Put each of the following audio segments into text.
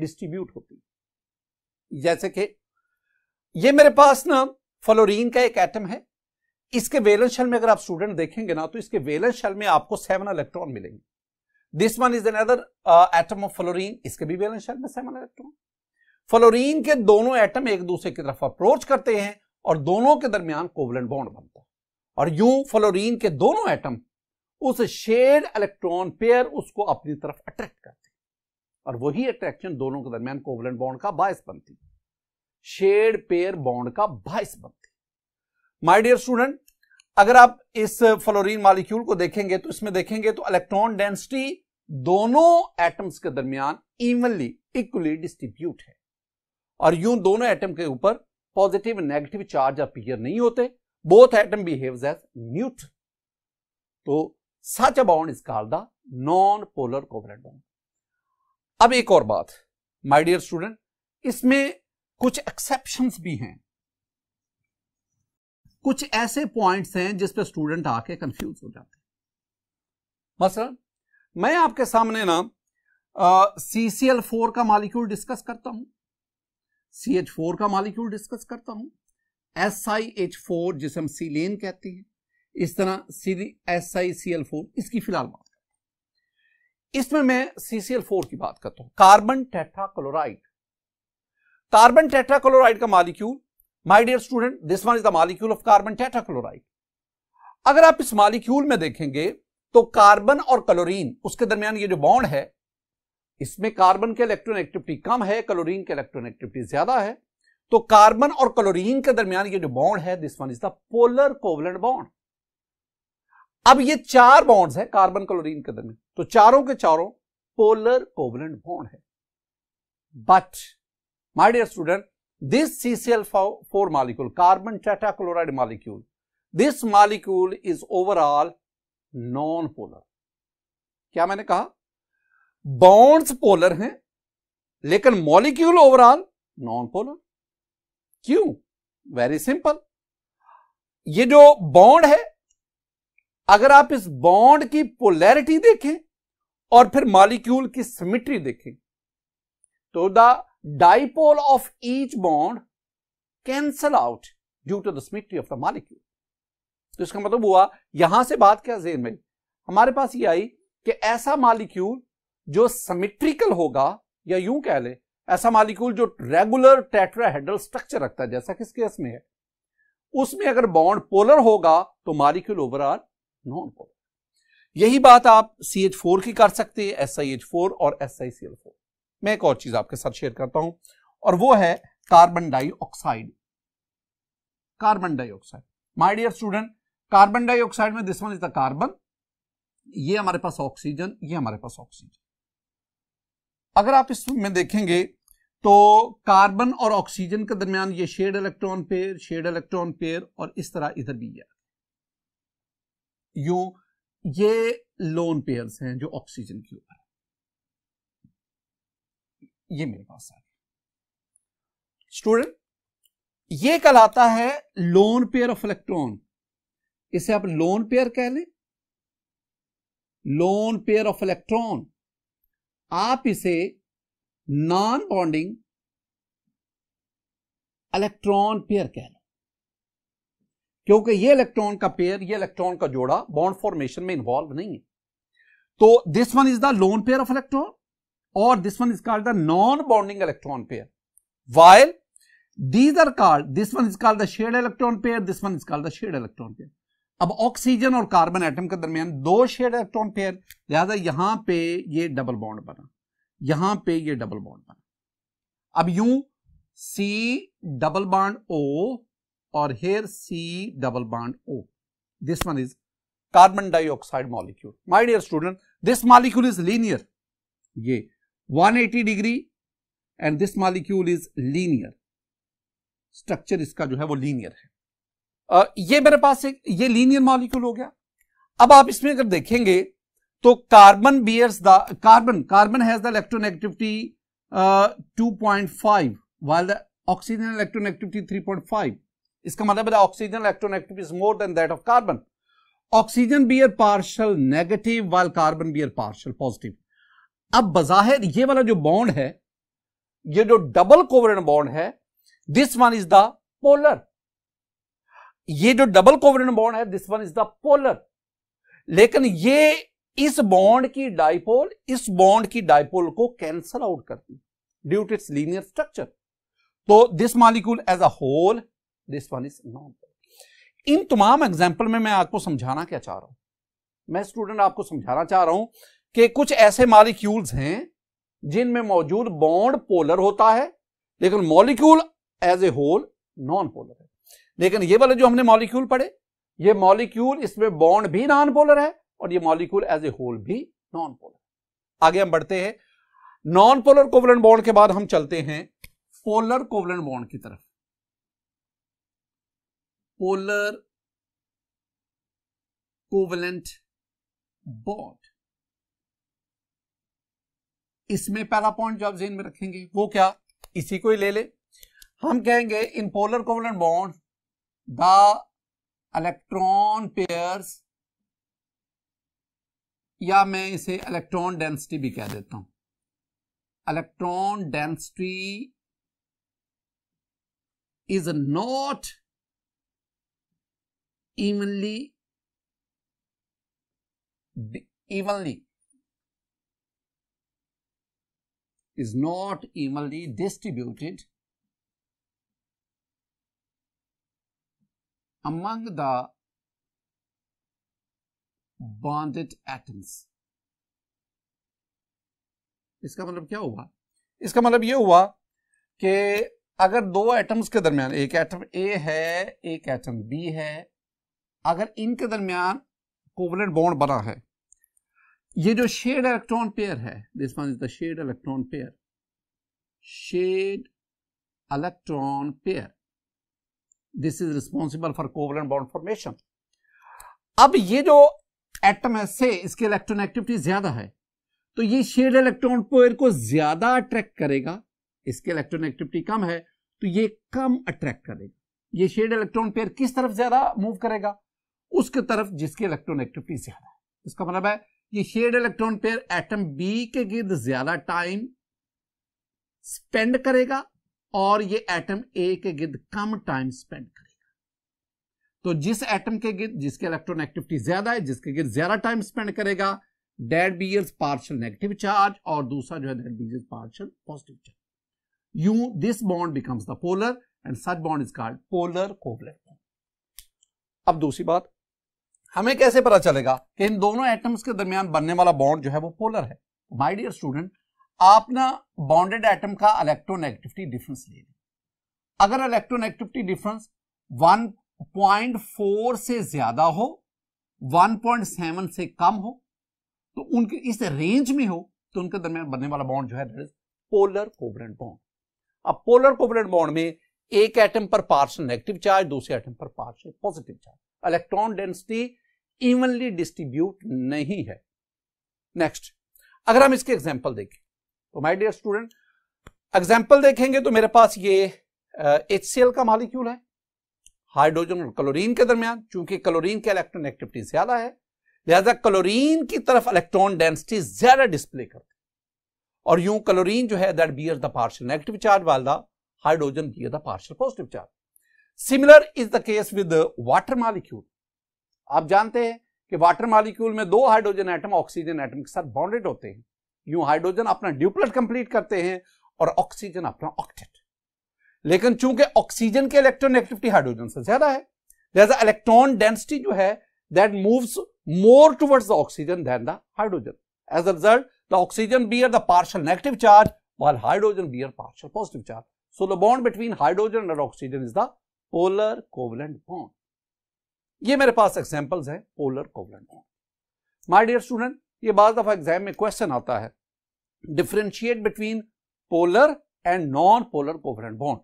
Distribute होती है जैसे कि ये मेरे पास ना फ्लोरीन का एक एटम है इसके वेलन शेल में अगर आप स्टूडेंट देखेंगे ना तो इसके वेलन शेल में आपको सेवन इलेक्ट्रॉन मिलेंगे this one is another atom of fluorine इसके भी वेलन शेल में सेवन इलेक्ट्रॉन फ्लोरीन के दोनों एटम एक दूसरे की तरफ अप्रोच करते हैं और दोनों के दरमियान कोवलेंट बॉन्ड बनता है और यूं फ्लोरीन के दोनों एटम उस शेड इलेक्ट्रॉन पेयर उसको अपनी तरफ अट्रैक्ट करते हैं और वही अट्रैक्शन दोनों के दरमियान कोवलेंट बॉन्ड का बायस बनती शेड पेयर बॉन्ड का बायस बनती माय डियर स्टूडेंट अगर आप इस फ्लोरीन मॉलिक्यूल को देखेंगे तो इसमें देखेंगे तो इलेक्ट्रॉन डेंसिटी दोनों एटम्स के दरमियान इवनली इक्वली डिस्ट्रीब्यूट है और यूं दोनों एटम के ऊपर पॉजिटिव नेगेटिव चार्ज अपीयर नहीं होते both atom behaves as neutral तो such a bond is called the non polar covalent bond अब एक और बात माय डियर स्टूडेंट इसमें कुछ एक्सेप्शंस भी हैं कुछ ऐसे पॉइंट्स हैं जिस पे स्टूडेंट आके कंफ्यूज हो जाते हैं मसलन मैं आपके सामने ना सी सी एल फोर का मालिक्यूल डिस्कस करता हूं सी एच फोर का मालिक्यूल डिस्कस करता हूं एस आई एच फोर जिसे हम सीलेन कहते हैं इस तरह C S I C L four इसकी फिलहाल बात इसमें मैं सीसीएल फोर की बात करता हूं कार्बन टेट्राक्लोराइड कार्बन टेट्राक्लोराइड का molecule my dear student this one is the molecule of carbon tetrachloride अगर आप इस मालिक्यूल में देखेंगे तो कार्बन और क्लोरीन उसके दरमियान ये जो बॉन्ड है इसमें कार्बन के इलेक्ट्रॉन एक्टिविटी कम है क्लोरीन के इलेक्ट्रॉन एक्टिविटी ज्यादा है तो कार्बन और क्लोरीन के दरमियान ये जो बॉन्ड है this one is the polar covalent bond अब ये चार बॉन्ड्स है कार्बन क्लोरीन के दरमियान तो चारों के चारों पोलर कोवलेंट बॉन्ड है but my dear student this CCl4 molecule, carbon tetrachloride molecule, this molecule is overall non-polar. क्या मैंने कहा बॉन्ड्स पोलर हैं लेकिन मॉलिक्यूल ओवरऑल नॉन पोलर क्यों वेरी सिंपल ये जो बॉन्ड है अगर आप इस बॉन्ड की पोलैरिटी देखें और फिर मॉलिक्यूल की सिमिट्री देखें तो the dipole of each bond cancel out due to the symmetry of the molecule तो इसका मतलब हुआ यहां से बात क्या जेन में हमारे पास ये आई कि ऐसा मॉलिक्यूल जो सिमिट्रिकल होगा या यूं कह ले ऐसा मॉलिक्यूल जो रेगुलर टेट्राहेड्रल स्ट्रक्चर रखता है जैसा किस केस में है उसमें अगर बॉन्ड पोलर होगा तो मॉलिक्यूल ओवरऑल नॉन पोलर यही बात आप सी एच फोर की कर सकते हैं एस आई एच फोर और S I C L four मैं एक और चीज आपके साथ शेयर करता हूं और वो है carbon dioxide carbon dioxide my dear student carbon dioxide में this one is the carbon ये हमारे पास ऑक्सीजन ये हमारे पास ऑक्सीजन अगर आप इसमें देखेंगे तो कार्बन और ऑक्सीजन के दरमियान ये shared electron pair shared electron pair और इस तरह इधर भी है यू ये लोन पेयर्स हैं जो ऑक्सीजन के ऊपर ये मेरे पास आ स्टूडेंट ये कहलाता है लोन पेयर ऑफ इलेक्ट्रॉन इसे आप लोन पेयर कह लें लोन पेयर ऑफ इलेक्ट्रॉन आप इसे नॉन बॉन्डिंग इलेक्ट्रॉन पेयर कह लें क्योंकि ये इलेक्ट्रॉन का पेयर ये इलेक्ट्रॉन का जोड़ा बॉन्ड फॉर्मेशन में इन्वॉल्व नहीं है तो this one is the lone pair of electron और this one is called the non bonding electron pair while these are called this one is called the shared electron pair this one is called the shared electron pair अब oxygen और carbon atom के दरमियान दो shared electron pair लिहाजा यहां पे ये double bond बना यहां पे ये डबल बॉन्ड बना अब you see double bond O or here C double bond O. This one is carbon dioxide molecule. My dear student, this molecule is linear. Ye 180 degree and this molecule is linear. Structure इसका जो है वो linear है आ, ये मेरे पास एक ये linear molecule हो गया अब आप इसमें अगर देखेंगे तो carbon bears the carbon carbon has the electronegativity 2.5 while the oxygen electronegativity 3.5 इसका मतलब है oxygen electron is more than that of carbon oxygen bear partial negative while carbon bear partial positive अब बजाहिर ये वाला जो बॉन्ड है ये जो डबल कोवरेंट बॉन्ड है this one is the polar ये जो डबल कोवरेंट बॉन्ड है this one is the polar लेकिन ये इस बॉन्ड की डाइपोल इस बॉन्ड की डाइपोल को कैंसल आउट करती due to its linear structure तो this molecule as a whole this one is not इन तमाम एग्जाम्पल में मैं आपको समझाना क्या चाह रहा हूं मैं स्टूडेंट आपको समझाना चाह रहा हूं कि कुछ ऐसे मॉलिक्यूल्स हैं जिनमें मौजूद बॉन्ड पोलर होता है लेकिन molecule as a whole non polar है लेकिन ये वाले जो हमने मॉलिक्यूल पढ़े ये मॉलिक्यूल इसमें बॉन्ड भी नॉन पोलर है और ये मॉलिक्यूल एज ए होल भी नॉन पोलर आगे हम बढ़ते हैं नॉन पोलर कोवलन बॉन्ड के बाद हम चलते हैं पोलर कोवलन बॉन्ड की तरफ polar कोवलेंट बॉन्ड इसमें पहला पॉइंट जो आप जेन में रखेंगे वो क्या इसी को ही ले ले हम कहेंगे in polar covalent bond the electron pairs या मैं इसे इलेक्ट्रॉन डेंसिटी भी कह देता हूं electron density is not evenly evenly is not evenly distributed among the bonded atoms इसका मतलब क्या हुआ इसका मतलब ये हुआ कि अगर दो एटम्स के दरमियान एक एटम ए है एक एटम बी है अगर इनके दरमियान कोवलेंट बॉन्ड बना है ये जो शेड इलेक्ट्रॉन पेयर है this one is the shared electron pair shared electron pair this is responsible for covalent bond formation अब ये जो एटम है से इसकी इलेक्ट्रॉन एक्टिविटी ज्यादा है तो ये शेड इलेक्ट्रॉन पेयर को ज्यादा अट्रैक्ट करेगा इसकी इलेक्ट्रॉन एक्टिविटी कम है तो ये कम अट्रैक्ट करेगा ये शेड इलेक्ट्रॉन पेयर किस तरफ ज्यादा मूव करेगा उसके तरफ जिसकी इलेक्ट्रॉन एक्टिविटी ज्यादा है इसका मतलब है ये shared electron pair atom B के गिर्द ज्यादा टाइम स्पेंड करेगा और ये एटम ए के गिर्द कम टाइम स्पेंड करेगा तो जिस एटम के गिर्द जिसके इलेक्ट्रॉन एक्टिविटी ज्यादा है जिसके गिर्द ज्यादा टाइम स्पेंड करेगा that bears partial negative charge और दूसरा जो है that bears partial positive charge you this bond becomes the polar and such bond is called polar covalent अब दूसरी बात हमें कैसे पता चलेगा कि इन दोनों एटम्स के दरमियान बनने वाला बॉन्ड जो है वो पोलर है माय डियर स्टूडेंट आप ना बॉन्डेड एटम का इलेक्ट्रोनेगेटिविटी डिफरेंस ले लें अगर इलेक्ट्रोनेगेटिविटी डिफरेंस 1.4 से ज्यादा हो 1.7 से कम हो तो उनके इस रेंज में हो तो उनके दरमियान बनने वाला बॉन्ड जो है that is polar covalent bond अब पोलर कोवलेंट बॉन्ड में एक एटम पर पार्शल नेगेटिव चार्ज दूसरे एटम पर partial positive charge electron density evenly distribute नहीं है नेक्स्ट अगर हम इसके एग्जाम्पल देखें तो माई डियर स्टूडेंट एग्जाम्पल देखेंगे तो मेरे पास ये एच uh, का मालिक्यूल है हाइड्रोजन और क्लोरीन के दरमियान चूंकि क्लोरीन के इलेक्ट्रॉन एक्टिविटी ज्यादा है लिहाजा क्लोरीन की तरफ इलेक्ट्रॉन डेंसिटी ज्यादा डिस्प्ले करती और यूं क्लोरीन जो है that bear the partial negative charge while the hydrogen bear the partial positive charge similar is the case with water molecule आप जानते हैं कि वाटर मॉलिक्यूल में दो हाइड्रोजन एटम ऑक्सीजन एटम के साथ बॉन्डेड होते हैं यूं हाइड्रोजन अपना ड्यूप्लेट कंप्लीट करते हैं और ऑक्सीजन अपना ऑक्टेट लेकिन चूंकि ऑक्सीजन के इलेक्ट्रॉन एक्टिविटी हाइड्रोजन से ज्यादा है लिहाजा इलेक्ट्रॉन डेंसिटी जो है that moves more towards the oxygen than the hydrogen as a result the oxygen bear the partial negative charge while hydrogen bear partial positive charge so the bond between hydrogen and oxygen is the polar covalent bond ये मेरे पास examples है polar covalent my dear student ये बार दफा exam में question आता है differentiate between polar and non polar covalent bond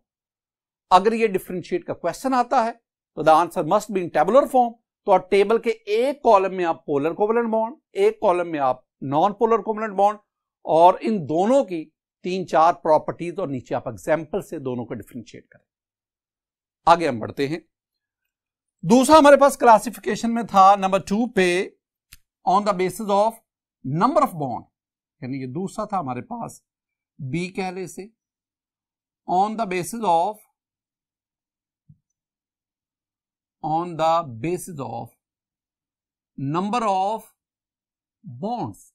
अगर ये डिफ्रेंशिएट का क्वेश्चन आता है तो the answer must be in tabular form तो आप टेबल के एक कॉलम में आप पोलर कोवलेंट बॉन्ड एक कॉलम में आप नॉन पोलर कोवलेंट बॉन्ड और इन दोनों की तीन चार प्रॉपर्टीज और नीचे आप एग्जाम्पल से दोनों को डिफ्रेंशिएट करें आगे हम बढ़ते हैं दूसरा हमारे पास क्लासिफिकेशन में था नंबर टू पे on the basis of number of bond यानी ये दूसरा था हमारे पास बी कह रहे से on the basis of on the basis of number of bonds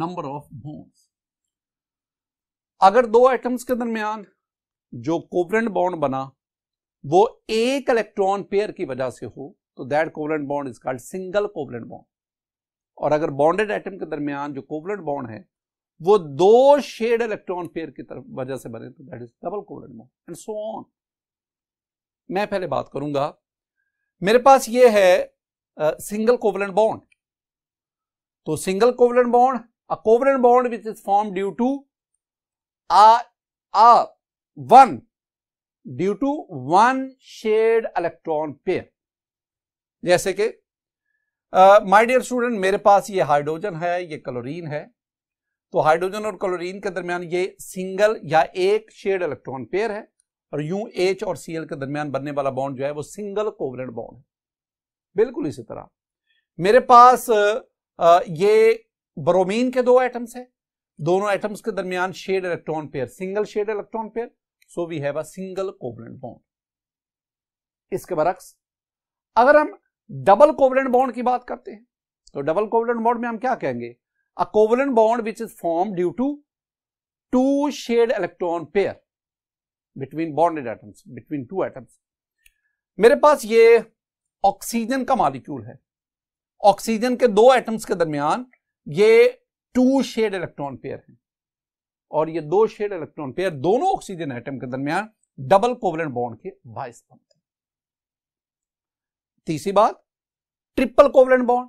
number of bonds अगर दो आइटम्स के दरमियान जो कोवरेंट बॉन्ड बना वो एक इलेक्ट्रॉन पेयर की वजह से हो तो that covalent bond is called single covalent bond और अगर बॉन्डेड एटम के दरमियान जो कोवलेंट बॉन्ड है वो दो शेड इलेक्ट्रॉन पेयर की तरफ वजह से बने तो that is double covalent bond and so on मैं पहले बात करूंगा मेरे पास ये है सिंगल कोवलेंट बॉन्ड तो single covalent bond a covalent bond which is form due to ah one due to one shared electron pair जैसे कि माय डियर स्टूडेंट मेरे पास ये हाइड्रोजन है ये क्लोरीन है तो हाइड्रोजन और क्लोरीन के दरमियान ये सिंगल या एक शेड इलेक्ट्रॉन पेयर है और यू एच और सी एल के दरमियान बनने वाला बॉन्ड जो है वो सिंगल कोवलेंट बॉन्ड है बिल्कुल इसी तरह मेरे पास ये ब्रोमीन के दो एटम्स हैं दोनों एटम्स के दरमियान shared electron pair single shared electron pair so we have a single covalent bond इसके बरक्स अगर हम डबल कोवलेंट बॉन्ड की बात करते हैं तो डबल कोवलेंट बॉन्ड में हम क्या कहेंगे a covalent bond which is form due to two shared electron pair between bonded atoms between two atoms मेरे पास ये ऑक्सीजन का मॉलिक्यूल है ऑक्सीजन के दो एटम्स के दरमियान ये टू शेड इलेक्ट्रॉन पेयर है और ये दो शेड इलेक्ट्रॉन पेयर दोनों ऑक्सीजन आइटम के दरमियान डबल कोवलेंट बॉन्ड के बायस बनते हैं तीसरी बात triple covalent bond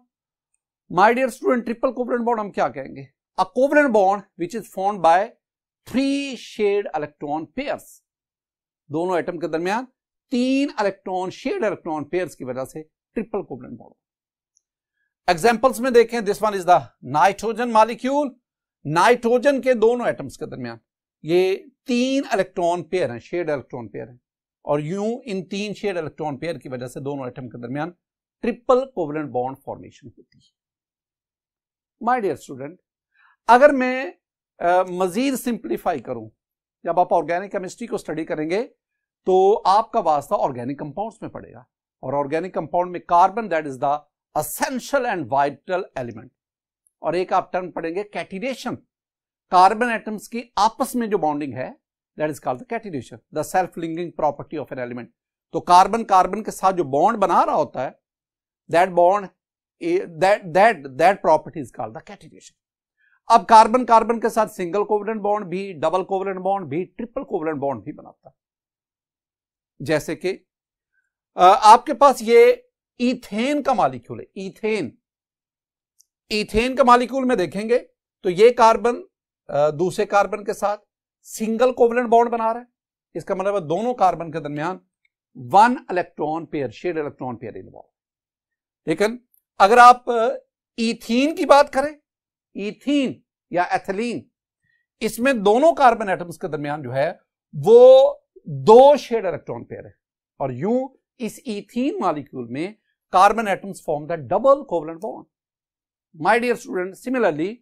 my dear student triple covalent bond हम क्या कहेंगे a covalent bond which is form by three shared electron pairs दोनों आइटम के दरमियान तीन इलेक्ट्रॉन शेड इलेक्ट्रॉन पेयर्स की वजह से ट्रिपल कोवलेंट बॉन्ड एग्जाम्पल्स में देखें this one is the nitrogen molecule nitrogen के दोनों एटम्स के दरमियान ये तीन इलेक्ट्रॉन पेयर हैं शेड इलेक्ट्रॉन पेयर हैं और यूं इन तीन शेड इलेक्ट्रॉन पेयर की वजह से दोनों एटम के दरमियान ट्रिपल कोवलेंट बॉन्ड फॉर्मेशन होती है माय डियर स्टूडेंट अगर मैं आ, मजीद सिंप्लीफाई करूं जब आप ऑर्गेनिक केमिस्ट्री को स्टडी करेंगे तो आपका वास्ता ऑर्गेनिक कंपाउंड में पड़ेगा और ऑर्गेनिक कंपाउंड में carbon that is the essential and vital element और एक आप टर्म पढ़ेंगे कैटिनेशन कार्बन एटम्स की आपस में जो बॉन्डिंग है that is called the catenation the self linking property of an element तो कार्बन कार्बन के साथ जो बॉन्ड बना रहा होता है that bond that that that property is called the catenation अब कार्बन कार्बन के साथ सिंगल कोवलेंट बॉन्ड भी डबल कोवलेंट बॉन्ड भी ट्रिपल कोवलेंट बॉन्ड भी बनाता है जैसे कि आपके पास ये इथेन का मालिक्यूल है इथेन इथेन का मालिक्यूल में देखेंगे तो ये कार्बन दूसरे कार्बन के साथ सिंगल कोवलेंट बॉन्ड बना रहा है इसका मतलब है दोनों कार्बन के दरमियान one electron pair shared electron pair involve लेकिन अगर आप इथीन की बात करें इथीन या एथिलीन इसमें दोनों कार्बन एटम्स के दरमियान जो है वो दो शेड इलेक्ट्रॉन पेयर है और यूं इस इथीन मालिक्यूल में carbon atoms form the double covalent bond My dear student similarly,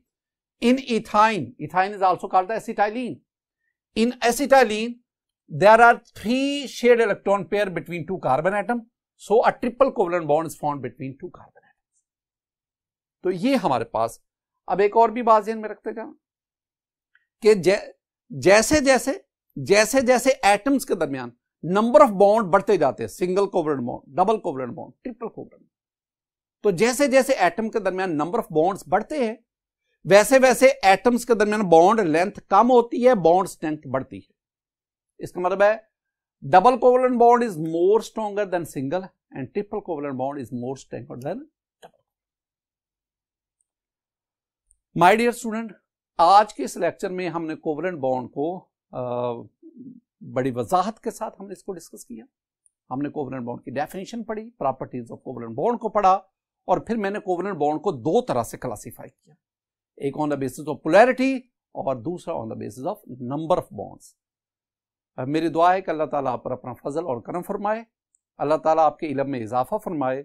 in ethine, ethine is also called the acetylene. In acetylene, there are three shared electron pair between two carbon atom. So, a triple covalent bond is formed between two carbon atoms. to ye hamare paas ab ek aur bhi baat ध्यान mein rakhte जाना ke jaise jaise jaise jaise atoms ke darmiyan number of bond badhte बढ़ते hain single covalent bond double covalent bond triple covalent bond तो जैसे जैसे atom के दरमियान number of bonds बढ़ते हैं वैसे वैसे एटम्स के दरमियान बॉन्ड लेंथ कम होती है बॉन्ड स्ट्रेंथ बढ़ती है इसका मतलब है double covalent bond is more stronger than single and triple covalent bond is more stronger than double my dear student आज के इस लेक्चर में हमने कोवलन बॉन्ड को आ, बड़ी वजाहत के साथ हमने इसको डिस्कस किया हमने कोवलन बॉन्ड की डेफिनेशन पढ़ी प्रॉपर्टीज ऑफ कोवलन बॉन्ड को पढ़ा और फिर मैंने कोवलेंट बॉन्ड को दो तरह से क्लासीफाई किया एक on the basis of polarity और दूसरा on the basis of number of bonds मेरी दुआ है कि अल्लाह ताला आप पर अपना फजल और करम फरमाए अल्लाह ताला आपके इलम में इजाफा फरमाए